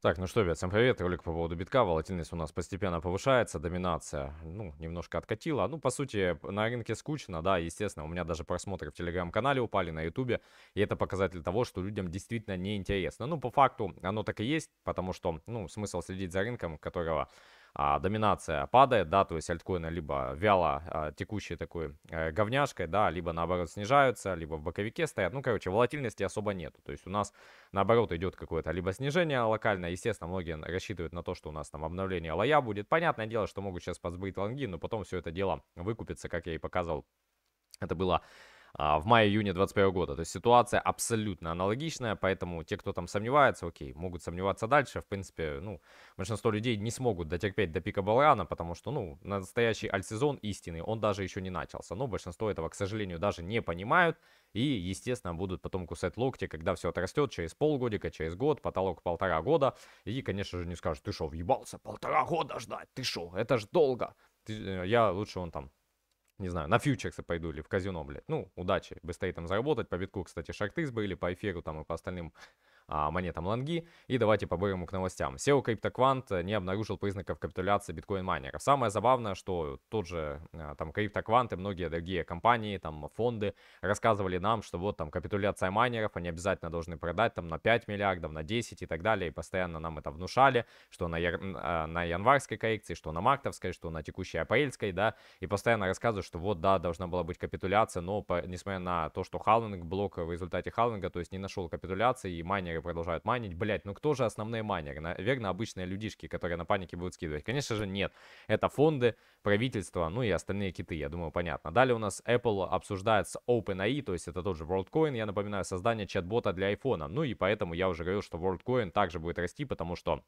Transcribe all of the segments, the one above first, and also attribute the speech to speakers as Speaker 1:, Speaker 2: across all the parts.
Speaker 1: Так, ну что, ребят, всем привет. Ролик по поводу битка. Волатильность у нас постепенно повышается, доминация, ну, немножко откатила. Ну, по сути, на рынке скучно, да, естественно. У меня даже просмотры в Телеграм-канале упали, на Ютубе. И это показатель того, что людям действительно неинтересно. Ну, по факту оно так и есть, потому что, ну, смысл следить за рынком, которого а, доминация падает, да, то есть альткоины либо вяло а, текущей такой э, говняшкой, да, либо наоборот снижаются, либо в боковике стоят, ну, короче, волатильности особо нету, то есть у нас наоборот идет какое-то либо снижение локальное, естественно, многие рассчитывают на то, что у нас там обновление лоя будет, понятное дело, что могут сейчас подсбыть лонги, но потом все это дело выкупится, как я и показывал, это было а, в мае-июне 2021 года. То есть ситуация абсолютно аналогичная, поэтому те, кто там сомневается, окей, могут сомневаться дальше. В принципе, ну, большинство людей не смогут дотерпеть до пика Балрана, потому что, ну, настоящий альтсезон истинный, он даже еще не начался. Но большинство этого, к сожалению, даже не понимают и, естественно, будут потом кусать локти, когда все отрастет через полгодика, через год, потолок полтора года. И, конечно же, не скажут, ты что, въебался, полтора года ждать, ты что, это ж долго. Ты, э, я лучше он там не знаю, на фьючерсы пойду или в казино, блядь. Ну, удачи, быстрее там заработать. По витку, кстати, шарты сбыли, по эфиру там и по остальным а, монетам лонги. И давайте побегем к новостям. SEO CryptoQuant не обнаружил признаков капитуляции биткоин-майнеров. Самое забавное, что тот же а, там CryptoQuant и многие другие компании, там фонды рассказывали нам, что вот там капитуляция майнеров, они обязательно должны продать там на 5 миллиардов, на 10 и так далее. И постоянно нам это внушали, что на, яр... А, на январской коррекции, что на мартовской, что на текущей апрельской, да. И постоянно рассказывают, что вот, да, должна была быть капитуляция, но по... несмотря на то, что халвинг, блок в результате халвинга, то есть не нашел капитуляции и майнеры майнеры продолжают майнить. Блять, ну кто же основные майнеры? Наверное, обычные людишки, которые на панике будут скидывать. Конечно же, нет. Это фонды, правительство, ну и остальные киты, я думаю, понятно. Далее у нас Apple обсуждает с OpenAI, то есть это тот же WorldCoin, я напоминаю, создание чат-бота для iPhone. Ну и поэтому я уже говорил, что WorldCoin также будет расти, потому что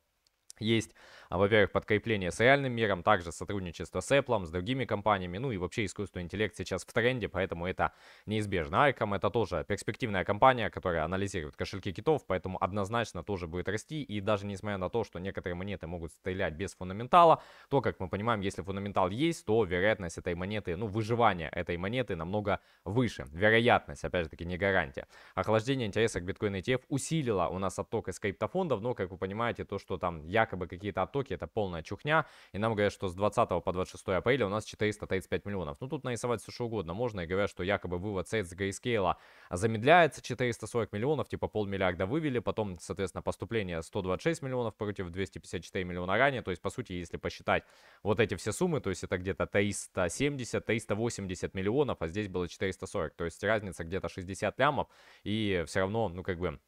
Speaker 1: есть, а, во-первых, подкрепление с реальным миром, также сотрудничество с Apple, с другими компаниями, ну и вообще искусственный интеллект сейчас в тренде, поэтому это неизбежно. Arkham это тоже перспективная компания, которая анализирует кошельки китов, поэтому однозначно тоже будет расти, и даже несмотря на то, что некоторые монеты могут стрелять без фундаментала, то, как мы понимаем, если фундаментал есть, то вероятность этой монеты, ну, выживание этой монеты намного выше. Вероятность, опять же таки, не гарантия. Охлаждение интереса к биткоин ETF усилило у нас отток из криптофондов, но, как вы понимаете, то, что там якобы якобы какие-то оттоки, это полная чухня. И нам говорят, что с 20 по 26 апреля у нас 435 миллионов. Ну тут нарисовать все что угодно можно. И говорят, что якобы вывод сеть с Grayscale замедляется 440 миллионов, типа полмиллиарда вывели. Потом, соответственно, поступление 126 миллионов против 254 миллиона ранее. То есть, по сути, если посчитать вот эти все суммы, то есть это где-то 370-380 миллионов, а здесь было 440. То есть разница где-то 60 лямов. И все равно, ну как бы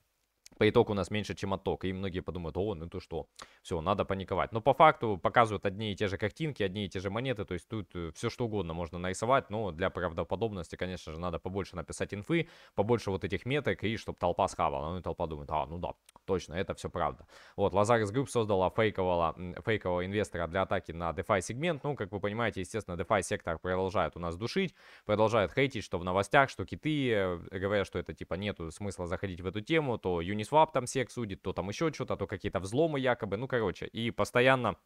Speaker 1: по итогу у нас меньше, чем отток. И многие подумают, о, ну то что, все, надо паниковать. Но по факту показывают одни и те же картинки, одни и те же монеты, то есть тут э, все что угодно можно нарисовать, но для правдоподобности, конечно же, надо побольше написать инфы, побольше вот этих меток, и чтобы толпа схавала. Ну и толпа думает, а, ну да, точно, это все правда. Вот, Lazarus Групп создала фейкового, фейкового инвестора для атаки на DeFi сегмент. Ну, как вы понимаете, естественно, DeFi сектор продолжает у нас душить, продолжает хейтить, что в новостях, что киты, э, говорят, что это типа нету смысла заходить в эту тему, то Uniswap Uniswap там всех судит, то там еще что-то, то какие-то взломы якобы, ну короче, и постоянно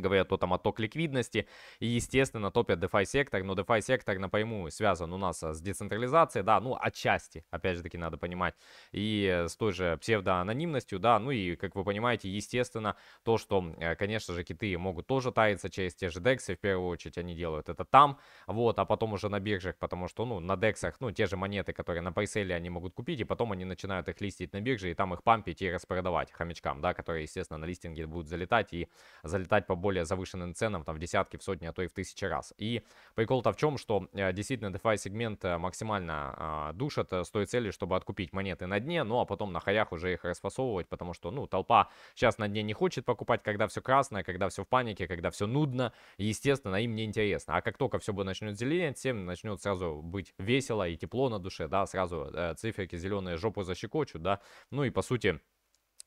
Speaker 1: говорят то там отток ликвидности, и, естественно, топят DeFi сектор, но DeFi сектор напрямую связан у нас э, с децентрализацией, да, ну, отчасти, опять же таки, надо понимать, и э, с той же псевдоанонимностью, да, ну и, как вы понимаете, естественно, то, что, э, конечно же, киты могут тоже таиться через те же дексы, в первую очередь они делают это там, вот, а потом уже на биржах, потому что, ну, на дексах, ну, те же монеты, которые на пайселе они могут купить, и потом они начинают их листить на бирже, и там их пампить и распродавать хомячкам, да, которые, естественно, на листинге будут залетать и залетать по более завышенным ценам, там в десятки, в сотни, а то и в тысячи раз. И прикол-то в чем, что э, действительно DeFi сегмент э, максимально а, душит э, с той целью, чтобы откупить монеты на дне, ну а потом на хаях уже их расфасовывать, потому что, ну, толпа сейчас на дне не хочет покупать, когда все красное, когда все в панике, когда все нудно, и, естественно, им не интересно. А как только все бы начнет зеленеть, всем начнет сразу быть весело и тепло на душе, да, сразу э, циферки зеленые жопу защекочут, да, ну и по сути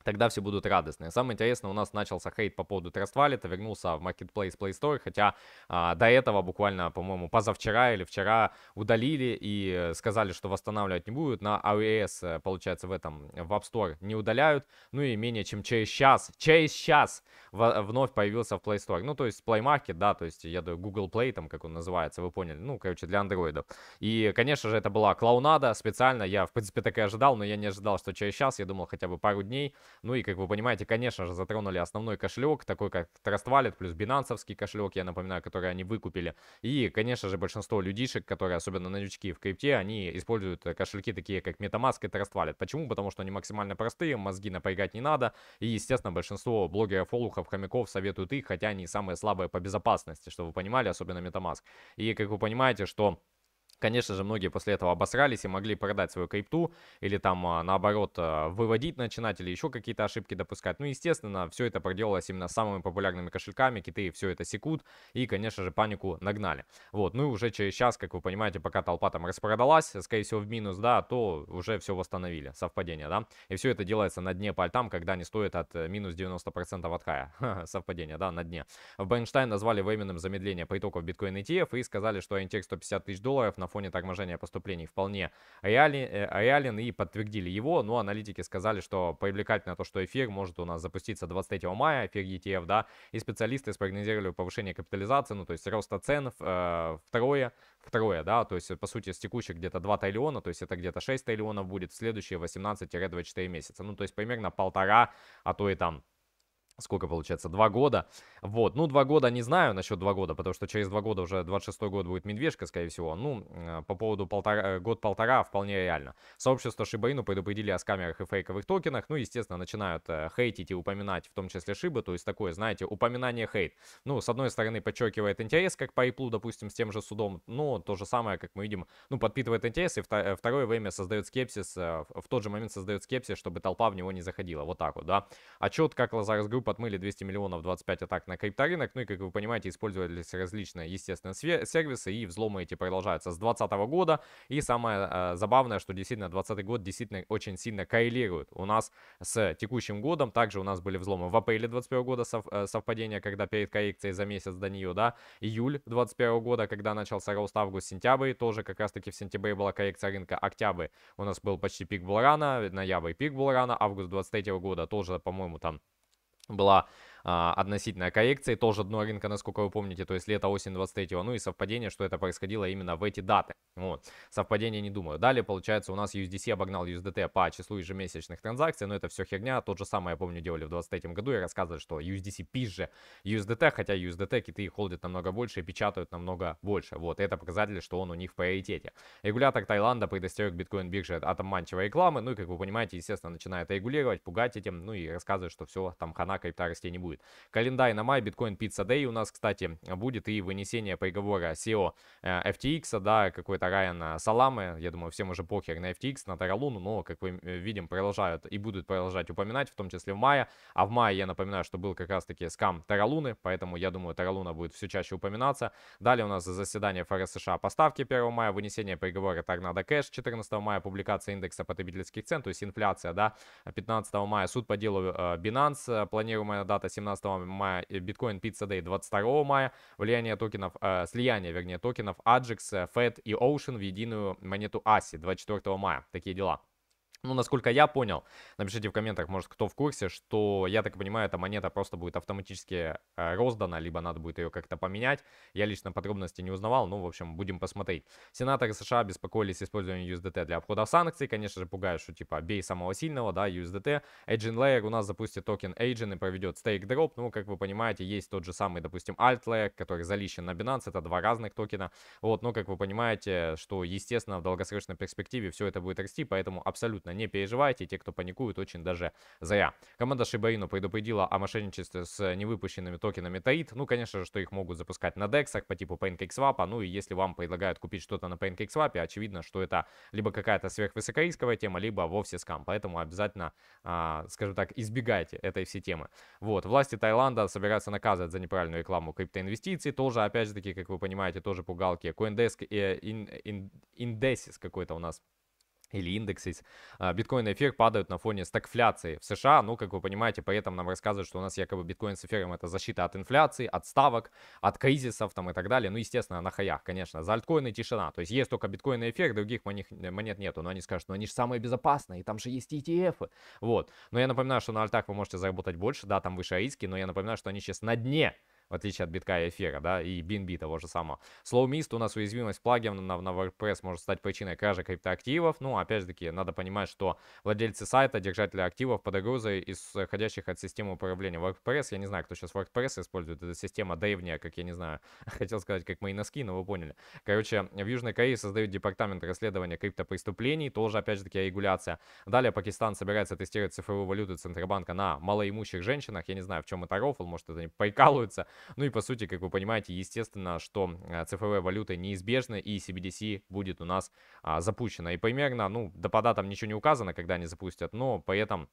Speaker 1: Тогда все будут радостные. Самое интересное, у нас начался хейт по поводу Trust Wallet, вернулся в Marketplace Play Store, хотя а, до этого буквально, по-моему, позавчера или вчера удалили и э, сказали, что восстанавливать не будут. На iOS, э, получается, в этом, в App Store не удаляют. Ну и менее чем через час, через час в, вновь появился в Play Store. Ну, то есть Play Market, да, то есть, я думаю, Google Play, там, как он называется, вы поняли, ну, короче, для андроидов. И, конечно же, это была клоунада специально, я, в принципе, так и ожидал, но я не ожидал, что через час, я думал, хотя бы пару дней, ну и, как вы понимаете, конечно же, затронули основной кошелек, такой как Trust Wallet, плюс бинансовский кошелек, я напоминаю, который они выкупили. И, конечно же, большинство людишек, которые, особенно новички в крипте, они используют э, кошельки такие, как MetaMask и Trust Wallet. Почему? Потому что они максимально простые, мозги напрягать не надо. И, естественно, большинство блогеров, олухов, хомяков советуют их, хотя они самые слабые по безопасности, чтобы вы понимали, особенно MetaMask. И, как вы понимаете, что Конечно же, многие после этого обосрались и могли продать свою крипту или там а, наоборот а, выводить начинать или еще какие-то ошибки допускать. Ну, естественно, все это проделалось именно самыми популярными кошельками, киты все это секут и, конечно же, панику нагнали. Вот, ну и уже через час, как вы понимаете, пока толпа там распродалась, скорее всего, в минус, да, то уже все восстановили, совпадение, да. И все это делается на дне по альтам, когда не стоит от э, минус 90% от хая. совпадение, да, на дне. В Бенштайн назвали временным замедление по итогам биткоин ETF и сказали, что ориентир 150 тысяч долларов на фоне торможения поступлений вполне реален, э, реален и подтвердили его, но ну, аналитики сказали, что привлекательно то, что эфир может у нас запуститься 23 мая, эфир ETF, да, и специалисты спрогнозировали повышение капитализации, ну, то есть роста цен, э, второе, второе, да, то есть, по сути, с текущих где-то 2 триллиона, то есть это где-то 6 триллионов будет в следующие 18-24 месяца, ну, то есть примерно полтора, а то и там сколько получается, два года. Вот, ну, два года не знаю насчет два года, потому что через два года уже 26-й год будет медвежка, скорее всего. Ну, э, по поводу полтора, э, год-полтора вполне реально. Сообщество Шибаину предупредили о скамерах и фейковых токенах. Ну, естественно, начинают э, хейтить и упоминать в том числе Шибы, то есть такое, знаете, упоминание хейт. Ну, с одной стороны, подчеркивает интерес, как по Иплу, допустим, с тем же судом, но то же самое, как мы видим, ну, подпитывает интерес, и втор- второе время создает скепсис, в тот же момент создает скепсис, чтобы толпа в него не заходила. Вот так вот, да. Отчет, как Лазарес Групп подмыли 200 миллионов 25 атак на крипторынок. Ну и, как вы понимаете, использовались различные, естественно, сервисы, и взломы эти продолжаются с 2020 года. И самое э, забавное, что действительно 2020 год действительно очень сильно коррелирует у нас с текущим годом. Также у нас были взломы в апреле 2021 года, сов, э, совпадение, когда перед коррекцией за месяц до нее, да, июль 2021 года, когда начался рост август, сентябрь, тоже как раз-таки в сентябре была коррекция рынка, октябрь у нас был почти пик Булрана, ноябрь пик Булрана, август 23 года тоже, по-моему, там была а, относительно коррекции, тоже дно рынка, насколько вы помните, то есть лето-осень 23 ну и совпадение, что это происходило именно в эти даты, вот, совпадение не думаю. Далее, получается, у нас USDC обогнал USDT по числу ежемесячных транзакций, но это все херня, тот же самое, я помню, делали в 23 году и рассказывали, что USDC пизже USDT, хотя USDT киты холдят намного больше и печатают намного больше, вот, это показатель, что он у них в приоритете. Регулятор Таиланда предостерег биткоин-биржи от обманчивой рекламы, ну и, как вы понимаете, естественно, начинает регулировать, пугать этим, ну и рассказывает, что все, там хана крипта расти не будет будет. Календарь на май, биткоин пицца Day у нас, кстати, будет и вынесение приговора SEO э, FTX, да, какой-то Райан э, Саламы, я думаю, всем уже похер на FTX, на Таралуну, но, как мы э, видим, продолжают и будут продолжать упоминать, в том числе в мае, а в мае, я напоминаю, что был как раз-таки скам Таралуны, поэтому, я думаю, Таралуна будет все чаще упоминаться. Далее у нас заседание ФРС США поставки 1 мая, вынесение приговора Торнадо Кэш 14 мая, публикация индекса потребительских цен, то есть инфляция, да, 15 мая, суд по делу Binance, планируемая дата 17 18 мая, биткоин Pizza Day 22 мая, влияние токенов, э, слияние, вернее, токенов Ajax, Fed и Ocean в единую монету ASI 24 мая. Такие дела. Ну, насколько я понял, напишите в комментах, может, кто в курсе, что, я так понимаю, эта монета просто будет автоматически э, роздана, либо надо будет ее как-то поменять. Я лично подробности не узнавал, ну, в общем, будем посмотреть. Сенаторы США беспокоились использованием USDT для обхода санкций. Конечно же, пугают, что, типа, бей самого сильного, да, USDT. Agent Layer у нас запустит токен Agent и проведет стейк дроп. Ну, как вы понимаете, есть тот же самый, допустим, Alt Layer, который залищен на Binance. Это два разных токена. Вот, но как вы понимаете, что, естественно, в долгосрочной перспективе все это будет расти, поэтому абсолютно абсолютно не переживайте, те, кто паникует, очень даже зря. Команда Шибаину предупредила о мошенничестве с невыпущенными токенами Таит. Ну, конечно же, что их могут запускать на дексах по типу PancakeSwap, ну и если вам предлагают купить что-то на PancakeSwap, очевидно, что это либо какая-то сверхвысокорисковая тема, либо вовсе скам, поэтому обязательно, а, скажем так, избегайте этой всей темы. Вот, власти Таиланда собираются наказывать за неправильную рекламу криптоинвестиций, тоже, опять же таки, как вы понимаете, тоже пугалки. CoinDesk э, и Indesis какой-то у нас или индексы а, биткоина и эфир падают на фоне стагфляции в США. Ну, как вы понимаете, поэтому нам рассказывают, что у нас якобы биткоин с эфиром это защита от инфляции, от ставок, от кризисов там и так далее. Ну, естественно, на хаях, конечно. За альткоины тишина. То есть есть только биткоин и эфир, других монет, монет нету. Но они скажут, ну они же самые безопасные, и там же есть ETF. -ы. Вот. Но я напоминаю, что на альтах вы можете заработать больше, да, там выше риски, но я напоминаю, что они сейчас на дне в отличие от битка и эфира, да, и BNB того же самого. Slow Mist у нас уязвимость плагина на, на WordPress может стать причиной кражи криптоактивов. Ну, опять же таки, надо понимать, что владельцы сайта, держатели активов под угрозой исходящих от системы управления WordPress. Я не знаю, кто сейчас WordPress использует. Это система древняя, как я не знаю, хотел сказать, как мои носки, но вы поняли. Короче, в Южной Корее создают департамент расследования криптопреступлений, тоже, опять же таки, регуляция. Далее Пакистан собирается тестировать цифровую валюту Центробанка на малоимущих женщинах. Я не знаю, в чем это рофл, может, это не прикалываются. Ну и по сути, как вы понимаете, естественно, что а, цифровая валюта неизбежна и CBDC будет у нас а, запущена. И примерно, ну, до пода там ничего не указано, когда они запустят, но поэтому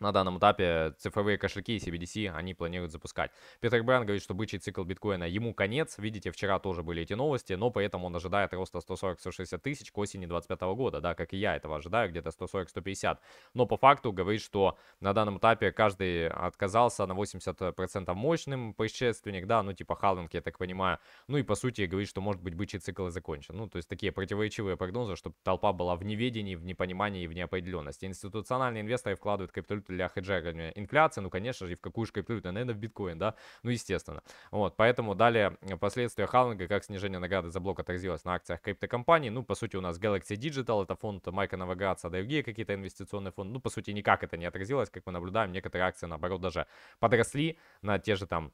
Speaker 1: на данном этапе цифровые кошельки и CBDC они планируют запускать. Питер Брэн говорит, что бычий цикл биткоина ему конец. Видите, вчера тоже были эти новости, но поэтому он ожидает роста 140-160 тысяч к осени 2025 года. Да, как и я этого ожидаю, где-то 140-150. Но по факту говорит, что на данном этапе каждый отказался на 80% мощным предшественник, да, ну типа халвинг, я так понимаю. Ну и по сути говорит, что может быть бычий цикл и закончен. Ну то есть такие противоречивые прогнозы, чтобы толпа была в неведении, в непонимании и в неопределенности. Институциональные инвесторы вкладывают капитал для хеджагами инфляции, ну, конечно же, и в какую же криптовалюту, а, наверное, в биткоин, да, ну, естественно. Вот, поэтому далее последствия халвинга, как снижение награды за блок отразилось на акциях криптокомпаний, ну, по сути, у нас Galaxy Digital, это фонд Майка Новоградца, другие какие-то инвестиционные фонды, ну, по сути, никак это не отразилось, как мы наблюдаем, некоторые акции, наоборот, даже подросли на те же там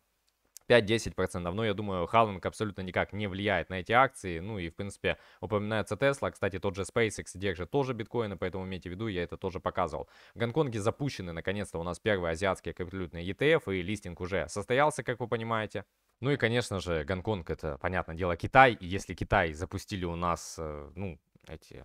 Speaker 1: 5-10%. Но я думаю, Халлинг абсолютно никак не влияет на эти акции. Ну и, в принципе, упоминается Tesla. Кстати, тот же SpaceX держит тоже биткоины, поэтому имейте в виду, я это тоже показывал. В Гонконге запущены, наконец-то, у нас первые азиатские криптовалютные ETF, и листинг уже состоялся, как вы понимаете. Ну и, конечно же, Гонконг это, понятное дело, Китай. И если Китай запустили у нас, э, ну, эти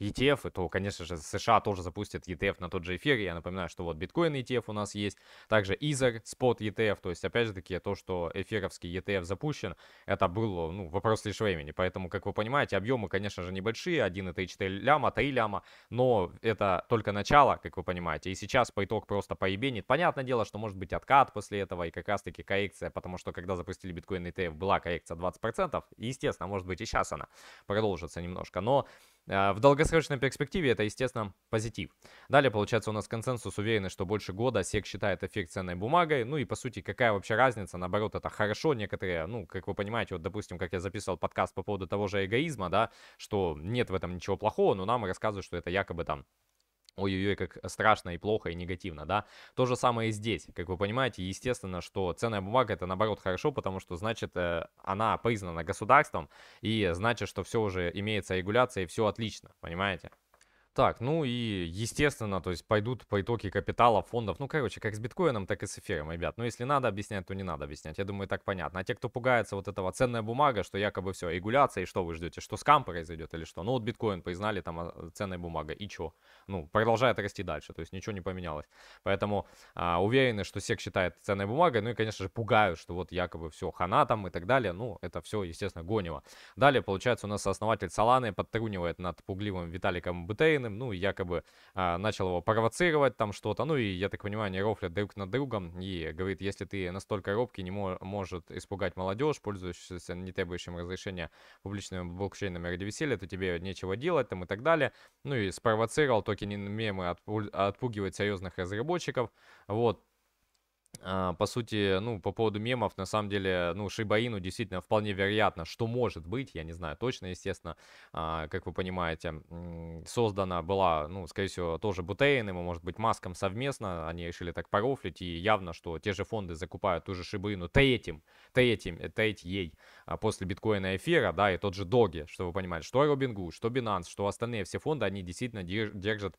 Speaker 1: ETF, то, конечно же, США тоже запустят ETF на тот же эфир. Я напоминаю, что вот биткоин ETF у нас есть, также Ether, Spot e ETF. То есть, опять же таки, то, что эфировский ETF запущен, это был ну, вопрос лишь времени. Поэтому, как вы понимаете, объемы, конечно же, небольшие, 1,34 ляма, 3 ляма, но это только начало, как вы понимаете. И сейчас по итогу просто поебенит. Понятное дело, что может быть откат после этого и как раз-таки коррекция, потому что когда запустили биткоин ETF, была коррекция 20%, и, естественно, может быть и сейчас она продолжится немножко. Но а, в долгосрочной перспективе это, естественно, позитив. Далее, получается, у нас консенсус уверены, что больше года SEC считает эффект ценной бумагой. Ну и, по сути, какая вообще разница? Наоборот, это хорошо. Некоторые, ну, как вы понимаете, вот, допустим, как я записывал подкаст по поводу того же эгоизма, да, что нет в этом ничего плохого, но нам рассказывают, что это якобы там ой-ой-ой, как страшно и плохо и негативно, да. То же самое и здесь. Как вы понимаете, естественно, что ценная бумага это наоборот хорошо, потому что значит э, она признана государством и значит, что все уже имеется регуляция и все отлично, понимаете? Так, ну и, естественно, то есть пойдут по итоге капитала, фондов. Ну, короче, как с биткоином, так и с эфиром, ребят. Но ну, если надо объяснять, то не надо объяснять. Я думаю, так понятно. А те, кто пугается вот этого ценная бумага, что якобы все, регуляция, и что вы ждете? Что скам произойдет или что? Ну, вот биткоин признали там а, а, ценная бумага и что? Ну, продолжает расти дальше, то есть ничего не поменялось. Поэтому а, уверены, что сек считает ценной бумагой, ну и, конечно же, пугают, что вот якобы все, хана там и так далее. Ну, это все, естественно, гонево. Далее, получается, у нас основатель саланы подтрунивает над пугливым Виталиком Бутейн, Логиным, ну, якобы а, начал его провоцировать там что-то, ну, и, я так понимаю, они рофлят друг над другом, и говорит, если ты настолько робкий, не мо может испугать молодежь, пользующуюся не требующим разрешения публичными блокчейнами ради веселья, то тебе нечего делать там и так далее, ну, и спровоцировал токен мемы отпу отпугивать серьезных разработчиков, вот, а, по сути, ну, по поводу мемов, на самом деле, ну, Шибаину действительно вполне вероятно, что может быть, я не знаю точно, естественно, а, как вы понимаете, создана была, ну, скорее всего, тоже Бутейным и, может быть, Маском совместно, они решили так порофлить, и явно, что те же фонды закупают ту же Шибаину третьим, третьим, э, ей, а, после биткоина эфира, да, и тот же Доги, что вы понимаете, что робингу, что Binance, что остальные все фонды, они действительно держат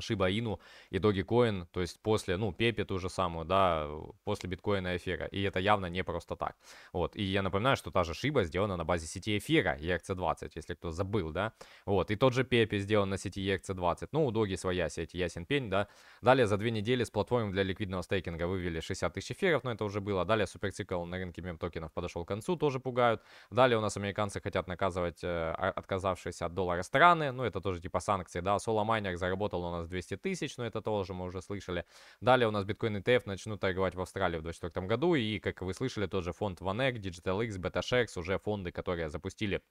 Speaker 1: Шибаину и Доги Коин, то есть после, ну, Пепе ту же самую, да, после биткоина и эфира. И это явно не просто так. Вот, и я напоминаю, что та же Шиба сделана на базе сети эфира ERC20, если кто забыл, да. Вот, и тот же Пепе сделан на сети ERC20. Ну, у Доги своя сеть, ясен пень, да. Далее за две недели с платформой для ликвидного стейкинга вывели 60 тысяч эфиров, но это уже было. Далее суперцикл на рынке мем-токенов подошел к концу, тоже пугают. Далее у нас американцы хотят наказывать э, отказавшиеся от доллара страны, ну, это тоже типа санкции, да. Соломайнер заработал у нас 200 тысяч, но это тоже мы уже слышали. Далее у нас биткоин ETF начнут торговать в Австралии в 2024 году, и, как вы слышали, тот же фонд VanEck, DigitalX, BetaShares, уже фонды, которые запустили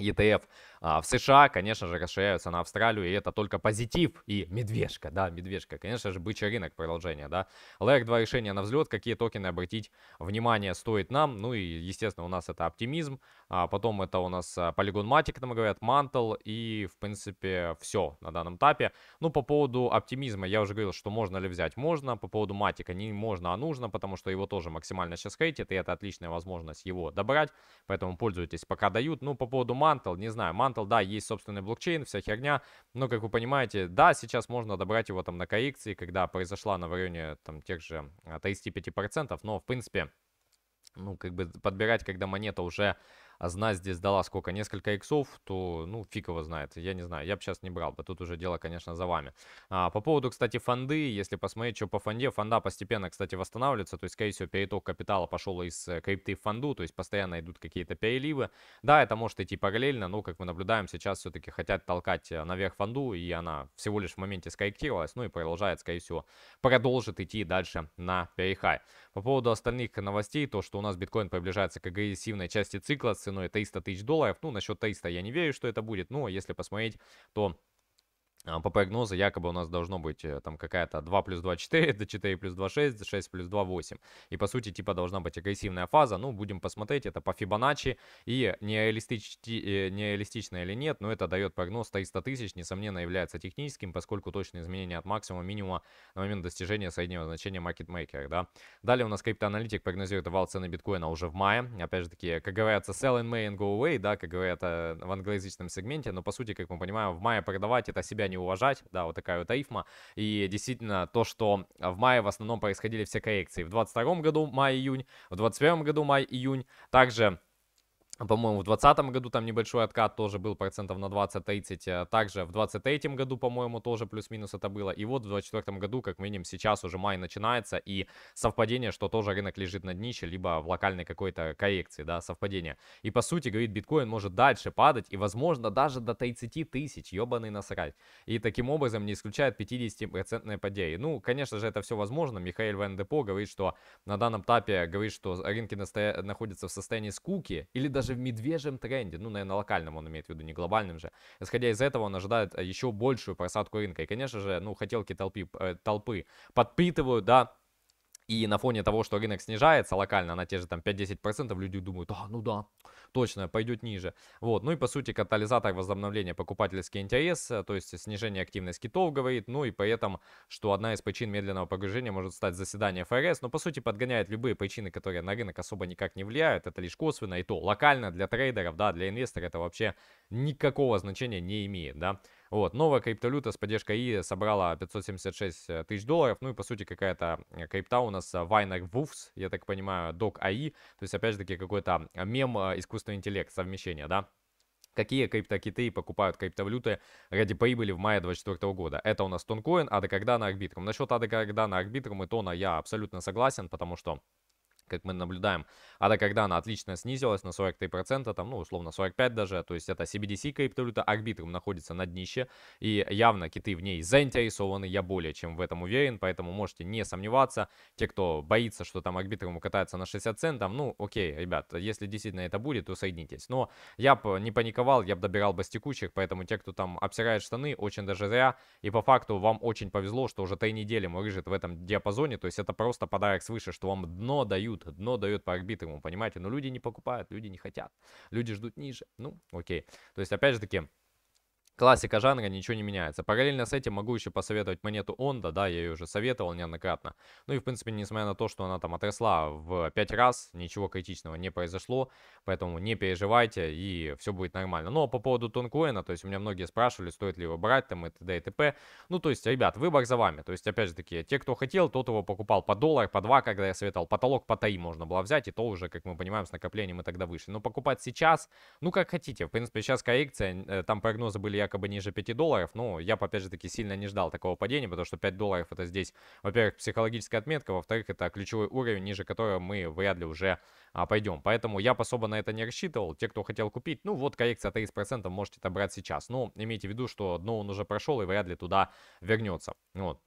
Speaker 1: ETF а, в США, конечно же, расширяются на Австралию, и это только позитив и медвежка, да, медвежка, конечно же, бычий рынок продолжение, да. ЛР 2 решения на взлет, какие токены обратить внимание стоит нам, ну и, естественно, у нас это оптимизм, а потом это у нас а, полигон матик, нам говорят, Mantle, и, в принципе, все на данном этапе. Ну, по поводу оптимизма, я уже говорил, что можно ли взять, можно, по поводу матика не можно, а нужно, потому что его тоже максимально сейчас хейтит, и это отличная возможность его добрать, поэтому пользуйтесь, пока дают. Ну, по поводу Mantle, не знаю, Mantle, да, есть собственный блокчейн, вся херня, но, как вы понимаете, да, сейчас можно добрать его там на коррекции, когда произошла на в районе там тех же 35%, а, но, в принципе, ну, как бы подбирать, когда монета уже а зна здесь дала сколько, несколько иксов, то, ну, фиг его знает, я не знаю, я бы сейчас не брал бы, тут уже дело, конечно, за вами. А, по поводу, кстати, фонды, если посмотреть, что по фонде, фонда постепенно, кстати, восстанавливается, то есть, скорее всего, переток капитала пошел из э, крипты в фонду, то есть постоянно идут какие-то переливы. Да, это может идти параллельно, но, как мы наблюдаем, сейчас все-таки хотят толкать э, наверх фонду, и она всего лишь в моменте скорректировалась, ну и продолжает, скорее всего, продолжит идти дальше на перехай. По поводу остальных новостей, то, что у нас биткоин приближается к агрессивной части цикла, цена ценой 300 тысяч долларов. Ну, насчет 300 я не верю, что это будет, но если посмотреть, то а, по прогнозу якобы у нас должно быть э, там какая-то 2 плюс 2 4, до 4 плюс 2 6, 6 плюс 2 8. И по сути типа должна быть агрессивная фаза. Ну будем посмотреть, это по Фибоначчи. И нереалистич... Э, нереалистично или нет, но это дает прогноз 300 тысяч. Несомненно является техническим, поскольку точные изменения от максимума минимума на момент достижения среднего значения маркетмейкера. Да? Далее у нас криптоаналитик прогнозирует вал цены биткоина уже в мае. Опять же таки, как говорится, sell in May and go away, да, как говорят э, в англоязычном сегменте. Но по сути, как мы понимаем, в мае продавать это себя не уважать. Да, вот такая вот аифма. И действительно, то, что в мае в основном происходили все коррекции. В 22 году май-июнь, в 21 году май-июнь. Также а, по-моему, в 2020 году там небольшой откат тоже был, процентов на 20-30. Э, также в 2023 году, по-моему, тоже плюс-минус это было. И вот в 2024 году, как мы видим, сейчас уже май начинается. И совпадение, что тоже рынок лежит на днище, либо в локальной какой-то коррекции, да, совпадение. И по сути, говорит, биткоин может дальше падать и, возможно, даже до 30 тысяч, ебаный насрать. И таким образом не исключает 50% падение Ну, конечно же, это все возможно. Михаил Ван Депо говорит, что на данном этапе, говорит, что рынки настоя... находятся в состоянии скуки или даже находимся в медвежьем тренде. Ну, наверное, локальном он имеет в виду, не глобальным же. Исходя из этого, он ожидает э, еще большую просадку рынка. И, конечно же, ну, хотелки толпы, э, толпы подпитывают, да, и на фоне того, что рынок снижается локально на те же там 5-10%, люди думают, да, ну да, точно пойдет ниже. Вот, ну и по сути катализатор возобновления покупательский интерес, э, то есть снижение активности китов, говорит, ну и поэтому, что одна из причин медленного погружения может стать заседание ФРС, но по сути подгоняет любые причины, которые на рынок особо никак не влияют, это лишь косвенно, и то локально для трейдеров, да, для инвестора это вообще никакого значения не имеет, да. Вот. Новая криптовалюта с поддержкой ИИ собрала 576 э, тысяч долларов. Ну и, по сути, какая-то э, крипта у нас э, Вайнер Вуфс, я так понимаю, Док АИ. То есть, опять же таки, какой-то мем искусственный интеллект, совмещение, да? Какие криптокиты покупают криптовалюты ради прибыли в мае 2024 года? Это у нас Тонкоин, А до Ада На Арбитрум. Насчет когда на Арбитрум и Тона я абсолютно согласен, потому что как мы наблюдаем. А да когда она отлично снизилась на 43%, там, ну, условно, 45% даже, то есть это CBDC криптовалюта, Арбитрум находится на днище, и явно киты в ней заинтересованы, я более чем в этом уверен, поэтому можете не сомневаться, те, кто боится, что там Арбитрум катается на 60 центов, ну, окей, ребят, если действительно это будет, то соединитесь. Но я бы не паниковал, я бы добирал бастикучих, поэтому те, кто там обсирает штаны, очень даже зря, и по факту вам очень повезло, что уже три недели мы рыжит в этом диапазоне, то есть это просто подарок свыше, что вам дно дают дают, дно дает по орбитам, понимаете? Но люди не покупают, люди не хотят, люди ждут ниже. Ну, окей. То есть, опять же таки, Классика жанра, ничего не меняется. Параллельно с этим могу еще посоветовать монету Онда, да, я ее уже советовал неоднократно. Ну и, в принципе, несмотря на то, что она там отросла в 5 раз, ничего критичного не произошло, поэтому не переживайте, и все будет нормально. Но ну, а по поводу Тонкоина, то есть у меня многие спрашивали, стоит ли его брать, там, и т.д. и т.п. Ну, то есть, ребят, выбор за вами. То есть, опять же таки, те, кто хотел, тот его покупал по доллар, по 2, когда я советовал, потолок по таи можно было взять, и то уже, как мы понимаем, с накоплением мы тогда вышли. Но покупать сейчас, ну, как хотите. В принципе, сейчас коррекция, э, там прогнозы были, я якобы ниже 5 долларов. Ну, я, опять же таки, сильно не ждал такого падения, потому что 5 долларов это здесь, во-первых, психологическая отметка, во-вторых, это ключевой уровень, ниже которого мы вряд ли уже а, пойдем. Поэтому я особо на это не рассчитывал. Те, кто хотел купить, ну вот коррекция 30%, можете это брать сейчас. Но имейте в виду, что дно он уже прошел и вряд ли туда вернется. Вот.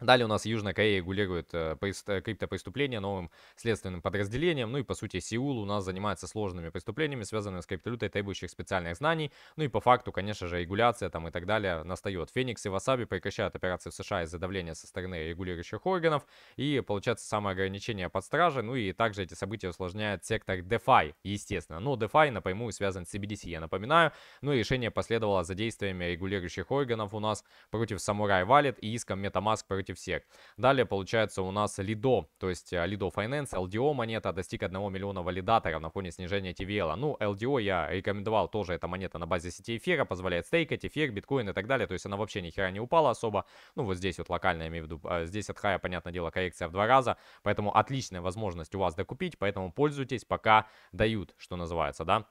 Speaker 1: Далее у нас Южная Корея регулирует э, э, криптопреступления новым следственным подразделением. Ну и по сути Сеул у нас занимается сложными преступлениями, связанными с криптовалютой, требующих специальных знаний. Ну и по факту, конечно же, регуляция там и так далее настает. Феникс и Васаби прекращают операции в США из-за давления со стороны регулирующих органов. И получается самоограничение под стражей. Ну и также эти события усложняют сектор DeFi, естественно. Но DeFi напрямую связан с CBDC, я напоминаю. Ну и решение последовало за действиями регулирующих органов у нас против Samurai Wallet и иском MetaMask против против всех. Далее получается у нас Lido, то есть Lido э, Finance, LDO монета достиг 1 миллиона валидаторов на фоне снижения TVL. Ну, LDO я рекомендовал, тоже эта монета на базе сети эфира, позволяет стейкать эфир, биткоин и так далее, то есть она вообще ни хера не упала особо. Ну, вот здесь вот локально, я имею в виду, а, здесь от хая, понятное дело, коррекция в два раза, поэтому отличная возможность у вас докупить, поэтому пользуйтесь, пока дают, что называется, да.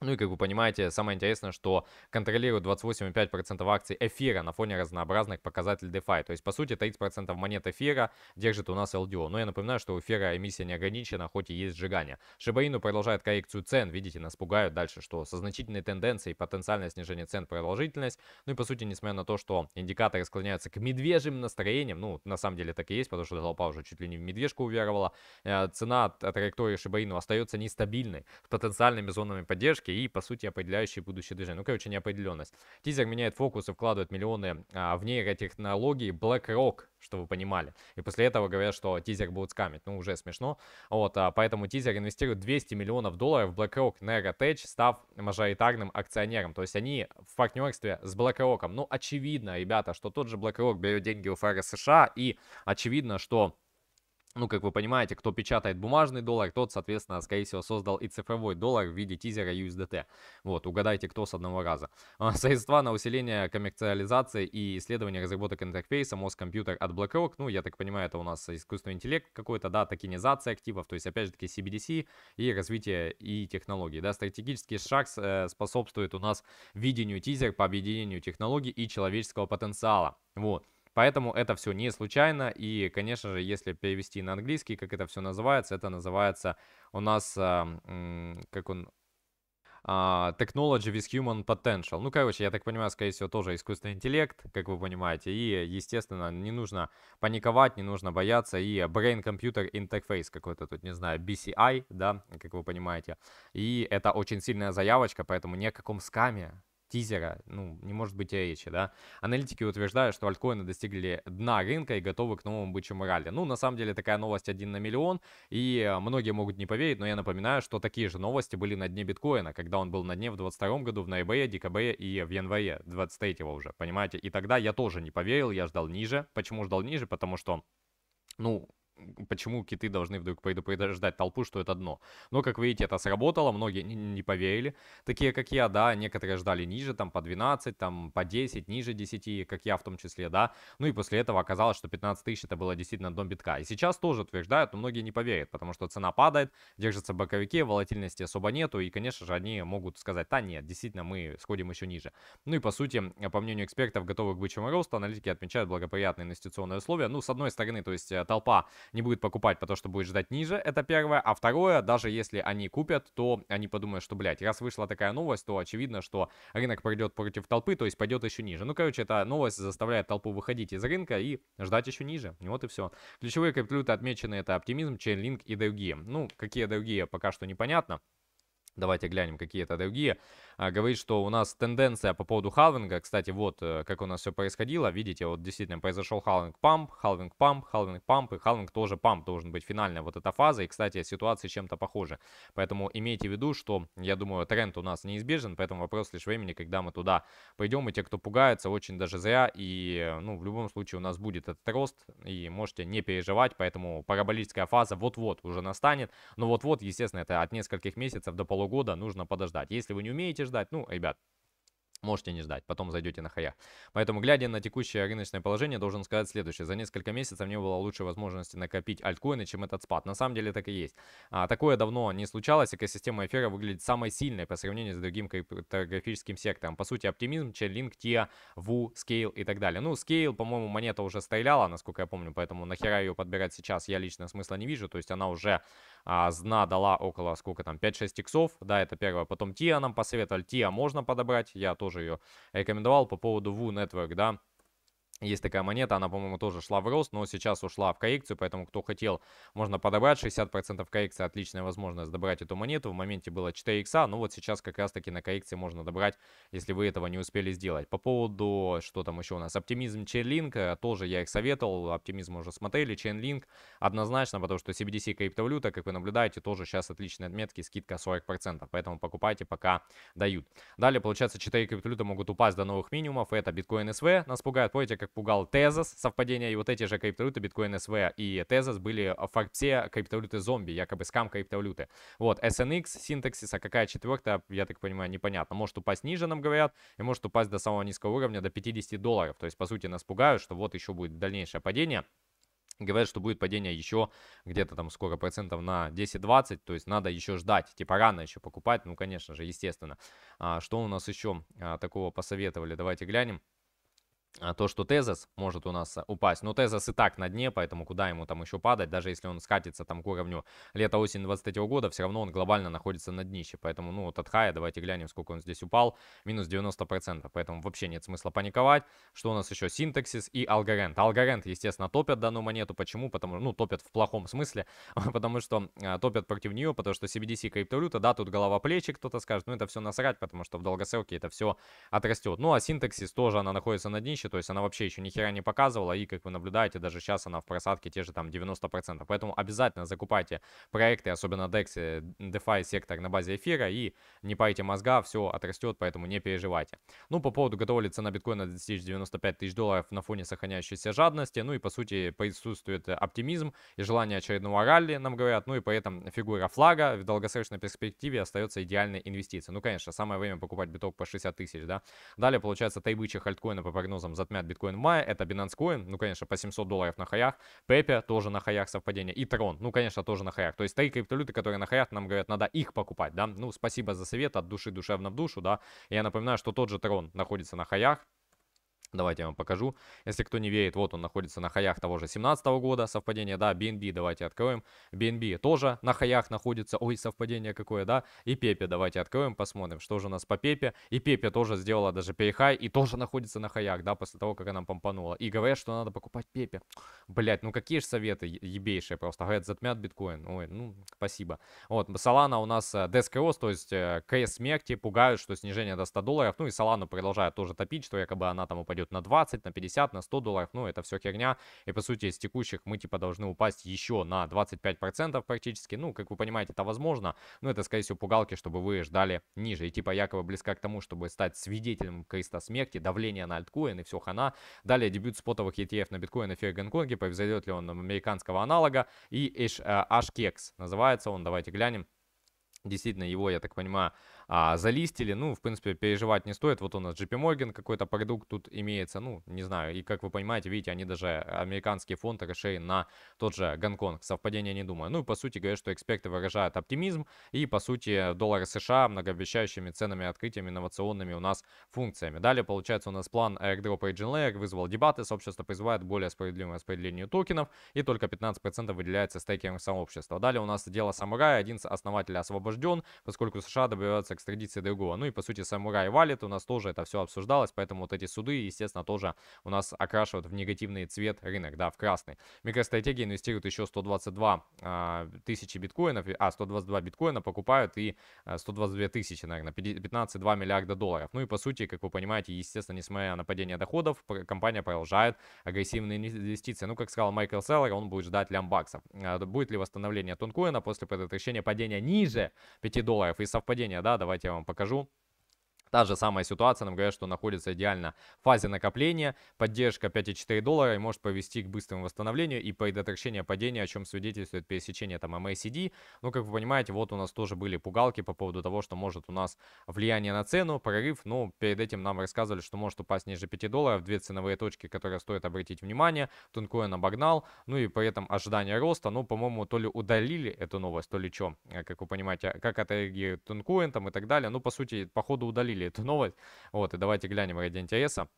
Speaker 1: Ну и, как вы понимаете, самое интересное, что контролирует 28,5% акций эфира на фоне разнообразных показателей DeFi. То есть, по сути, 30% монет эфира держит у нас LDO. Но я напоминаю, что у эфира эмиссия не ограничена, хоть и есть сжигание. Шибаину продолжает коррекцию цен. Видите, нас пугают дальше, что со значительной тенденцией потенциальное снижение цен продолжительность. Ну и, по сути, несмотря на то, что индикаторы склоняются к медвежьим настроениям, ну, на самом деле так и есть, потому что толпа уже чуть ли не в медвежку уверовала, э, цена от Шибаину остается нестабильной с потенциальными зонами поддержки поддержки и, по сути, определяющие будущее движение. Ну, короче, неопределенность. Тизер меняет фокус и вкладывает миллионы а, в нейротехнологии BlackRock, что вы понимали. И после этого говорят, что тизер будут скамить. Ну, уже смешно. Вот, а, поэтому тизер инвестирует 200 миллионов долларов в BlackRock Neurotech, став мажоритарным акционером. То есть они в партнерстве с BlackRock. Ну, очевидно, ребята, что тот же BlackRock берет деньги у ФРС США, и очевидно, что ну, как вы понимаете, кто печатает бумажный доллар, тот, соответственно, скорее всего, создал и цифровой доллар в виде тизера USDT. Вот, угадайте, кто с одного раза. А, средства на усиление коммерциализации и исследование разработок интерфейса мозг-компьютер от BlackRock. Ну, я так понимаю, это у нас искусственный интеллект какой-то, да, токенизация активов, то есть, опять же таки, CBDC и развитие и технологий, да. Стратегический шаг э, способствует у нас видению тизер по объединению технологий и человеческого потенциала. Вот. Поэтому это все не случайно. И, конечно же, если перевести на английский, как это все называется, это называется у нас, как он, а, Technology with Human Potential. Ну, короче, я так понимаю, скорее всего, тоже искусственный интеллект, как вы понимаете. И, естественно, не нужно паниковать, не нужно бояться. И Brain Computer Interface какой-то тут, не знаю, BCI, да, как вы понимаете. И это очень сильная заявочка, поэтому ни о каком скаме тизера, ну, не может быть и речи, да. Аналитики утверждают, что альткоины достигли дна рынка и готовы к новому бычьему ралли. Ну, на самом деле, такая новость один на миллион, и а, многие могут не поверить, но я напоминаю, что такие же новости были на дне биткоина, когда он был на дне в 22 году, в ноябре, декабре и в январе 23 уже, понимаете? И тогда я тоже не поверил, я ждал ниже. Почему ждал ниже? Потому что, ну, почему киты должны вдруг предупреждать толпу, что это дно. Но, как видите, это сработало, многие не поверили, такие как я, да, некоторые ждали ниже, там, по 12, там, по 10, ниже 10, как я в том числе, да, ну и после этого оказалось, что 15 тысяч это было действительно дном битка. И сейчас тоже утверждают, но многие не поверят, потому что цена падает, держатся боковики, волатильности особо нету, и, конечно же, они могут сказать, да нет, действительно, мы сходим еще ниже. Ну и, по сути, по мнению экспертов, готовых к бычьему росту, аналитики отмечают благоприятные инвестиционные условия, ну, с одной стороны, то есть э, толпа не будет покупать, потому что будет ждать ниже, это первое. А второе, даже если они купят, то они подумают, что, блядь, раз вышла такая новость, то очевидно, что рынок пройдет против толпы, то есть пойдет еще ниже. Ну, короче, эта новость заставляет толпу выходить из рынка и ждать еще ниже. И вот и все. Ключевые криптовалюты отмечены это оптимизм, Chainlink и другие. Ну, какие другие, пока что непонятно давайте глянем, какие это другие, а, говорит, что у нас тенденция по поводу халвинга, кстати, вот э, как у нас все происходило, видите, вот действительно произошел халвинг-памп, халвинг-памп, халвинг-памп, и халвинг тоже памп должен быть финальная вот эта фаза, и, кстати, ситуация чем-то похожа, поэтому имейте в виду, что, я думаю, тренд у нас неизбежен, поэтому вопрос лишь времени, когда мы туда пойдем, и те, кто пугается, очень даже зря, и, ну, в любом случае у нас будет этот рост, и можете не переживать, поэтому параболическая фаза вот-вот уже настанет, но вот-вот, естественно, это от нескольких месяцев до полугода, полугода нужно подождать. Если вы не умеете ждать, ну, ребят, Можете не ждать, потом зайдете на хаях. Поэтому, глядя на текущее рыночное положение, должен сказать следующее. За несколько месяцев не было лучшей возможности накопить альткоины, чем этот спад. На самом деле так и есть. А, такое давно не случалось. Экосистема эфира выглядит самой сильной по сравнению с другим криптографическим сектором. По сути, оптимизм, Chainlink, TIA, VU, Scale и так далее. Ну, Scale, по-моему, монета уже стреляла, насколько я помню, поэтому нахера ее подбирать сейчас я лично смысла не вижу. То есть она уже а, Зна дала около, сколько там, 5-6 иксов. Да, это первое. Потом Тиа нам посоветовали. Тиа можно подобрать. Я тоже ее рекомендовал по поводу Ву Network, да. Есть такая монета, она, по-моему, тоже шла в рост, но сейчас ушла в коррекцию, поэтому кто хотел, можно подобрать 60% коррекции, отличная возможность добрать эту монету. В моменте было 4 икса, но вот сейчас как раз-таки на коррекции можно добрать, если вы этого не успели сделать. По поводу, что там еще у нас, оптимизм Chainlink, э, тоже я их советовал, оптимизм уже смотрели, Chainlink однозначно, потому что CBDC криптовалюта, как вы наблюдаете, тоже сейчас отличные отметки, скидка 40%, поэтому покупайте, пока дают. Далее, получается, 4 криптовалюты могут упасть до новых минимумов, это Bitcoin SV, нас пугает, помните, как пугал Тезос, совпадение, и вот эти же криптовалюты, биткоин СВ и Тезос были а, в криптовалюты зомби, якобы скам криптовалюты. Вот, SNX, синтаксис, а какая четвертая, я так понимаю, непонятно. Может упасть ниже, нам говорят, и может упасть до самого низкого уровня, до 50 долларов. То есть, по сути, нас пугают, что вот еще будет дальнейшее падение. Говорят, что будет падение еще где-то там сколько процентов на 10-20, то есть надо еще ждать, типа рано еще покупать, ну, конечно же, естественно. А, что у нас еще а, такого посоветовали, давайте глянем. А, то, что Тезос может у нас э, упасть. Но Тезос и так на дне, поэтому куда ему там еще падать, даже если он скатится там к уровню лета-осень 23 года, все равно он глобально находится на днище. Поэтому, ну, вот от хая, давайте глянем, сколько он здесь упал, минус 90%. Поэтому вообще нет смысла паниковать. Что у нас еще? Синтаксис и Алгорент. Алгорент, естественно, топят данную монету. Почему? Потому, что ну, топят в плохом смысле, потому что а, топят против нее, потому что CBDC криптовалюта, да, тут голова плечи, кто-то скажет, ну, это все насрать, потому что в долгоселке это все отрастет. Ну, а синтаксис тоже, она находится на днище, вещи, то есть она вообще еще ни хера не показывала, и как вы наблюдаете, даже сейчас она в просадке те же там 90%. Поэтому обязательно закупайте проекты, особенно DEX, DeFi сектор на базе эфира, и не пайте мозга, все отрастет, поэтому не переживайте. Ну, по поводу готова ли цена биткоина достичь 95 тысяч долларов на фоне сохраняющейся жадности, ну и по сути присутствует оптимизм и желание очередного ралли, нам говорят, ну и поэтому фигура флага в долгосрочной перспективе остается идеальной инвестицией. Ну, конечно, самое время покупать биток по 60 тысяч, да. Далее, получается, тайбычи хальткоина по прогнозам затмят биткоин в мае, это Binance Coin, ну, конечно, по 700 долларов на хаях, Pepe тоже на хаях совпадение, и Tron, ну, конечно, тоже на хаях. То есть три криптовалюты, которые на хаях, нам говорят, надо их покупать, да. Ну, спасибо за совет от души душевно в душу, да. Я напоминаю, что тот же Tron находится на хаях, Давайте я вам покажу. Если кто не верит, вот он находится на хаях того же 17 года, совпадение, да, BNB давайте откроем. BNB тоже на хаях находится, ой, совпадение какое, да. И Пепе давайте откроем, посмотрим, что же у нас по Пепе. И Пепе тоже сделала даже перехай и тоже находится на хаях, да, после того, как она помпанула. И говорят, что надо покупать Пепе. Блять, ну какие же советы ебейшие просто. Говорят, затмят биткоин. Ой, ну, спасибо. Вот, Солана у нас Дескрос, э, то есть КС э, смерти, пугают, что снижение до 100 долларов. Ну и Солану продолжают тоже топить, что якобы она там упадет пойдет на 20, на 50, на 100 долларов, ну это все херня. И по сути из текущих мы типа должны упасть еще на 25% практически. Ну, как вы понимаете, это возможно, но это скорее всего пугалки, чтобы вы ждали ниже. И типа якобы близка к тому, чтобы стать свидетелем Криста смерти, давление на альткоин и все хана. Далее дебют спотовых ETF на биткоин эфире Гонконге, повезет ли он американского аналога. И HKEX э, называется он, давайте глянем. Действительно, его, я так понимаю, а, залистили. Ну, в принципе, переживать не стоит. Вот у нас JP Morgan какой-то продукт тут имеется. Ну, не знаю. И как вы понимаете, видите, они даже американские фонды расширен на тот же Гонконг. Совпадение не думаю. Ну, и по сути говорят, что эксперты выражают оптимизм. И по сути доллар США многообещающими ценами, открытиями, инновационными у нас функциями. Далее получается у нас план Airdrop Origin Layer вызвал дебаты. Сообщество призывает более справедливое распределение токенов. И только 15% выделяется стейкером сообщества. Далее у нас дело самурая. Один основатель освобожден, поскольку США добиваются экстрадиции другого. Ну и, по сути, самурай валит, у нас тоже это все обсуждалось, поэтому вот эти суды, естественно, тоже у нас окрашивают в негативный цвет рынок, да, в красный. Микростратегия инвестирует еще 122 а, тысячи биткоинов, а, 122 биткоина покупают и 122 а, тысячи, наверное, 15-2 миллиарда долларов. Ну и, по сути, как вы понимаете, естественно, несмотря на падение доходов, компания продолжает агрессивные инвестиции. Ну, как сказал Майкл Селлер, он будет ждать лямбаксов. А, будет ли восстановление тонкоина после предотвращения падения ниже 5 долларов и совпадение, да, давайте я вам покажу. Та же самая ситуация, нам говорят, что находится идеально в фазе накопления, поддержка 5,4 доллара и может повести к быстрому восстановлению и предотвращению падения, о чем свидетельствует пересечение там MACD. Ну, как вы понимаете, вот у нас тоже были пугалки по поводу того, что может у нас влияние на цену, прорыв. но ну, перед этим нам рассказывали, что может упасть ниже 5 долларов, две ценовые точки, которые стоит обратить внимание. Тункоин обогнал, ну и при этом ожидание роста, ну, по-моему, то ли удалили эту новость, то ли что, э, как вы понимаете, а как отреагирует Тункоин там и так далее. Ну, по сути, походу удалили обсудили эту новость. Вот, и давайте глянем ради интереса.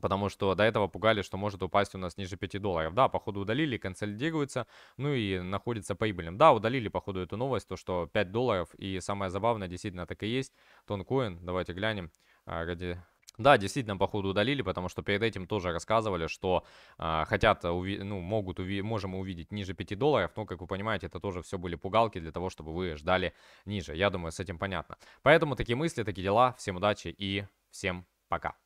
Speaker 1: Потому что до этого пугали, что может упасть у нас ниже 5 долларов. Да, походу удалили, консолидируется, ну и находится прибыльным. Да, удалили, походу, эту новость, то что 5 долларов. И самое забавное, действительно, так и есть. Тонкоин, давайте глянем а, ради да, действительно, походу удалили, потому что перед этим тоже рассказывали, что э, хотят, уви- ну, могут, уви- можем увидеть ниже 5 долларов, но, как вы понимаете, это тоже все были пугалки для того, чтобы вы ждали ниже. Я думаю, с этим понятно. Поэтому такие мысли, такие дела. Всем удачи и всем пока.